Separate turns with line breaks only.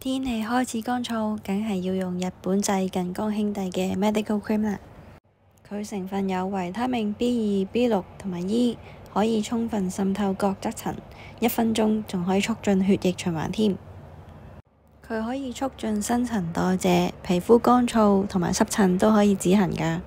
天气开始干燥，梗系要用日本製近江兄弟嘅 Medical Cream 啦。佢成分有维他命 B2、B6 同埋 E，可以充分渗透角质层，一分钟仲可以促进血液循环添。佢可以促进新陈代谢，皮肤干燥同埋湿疹都可以
止痕噶。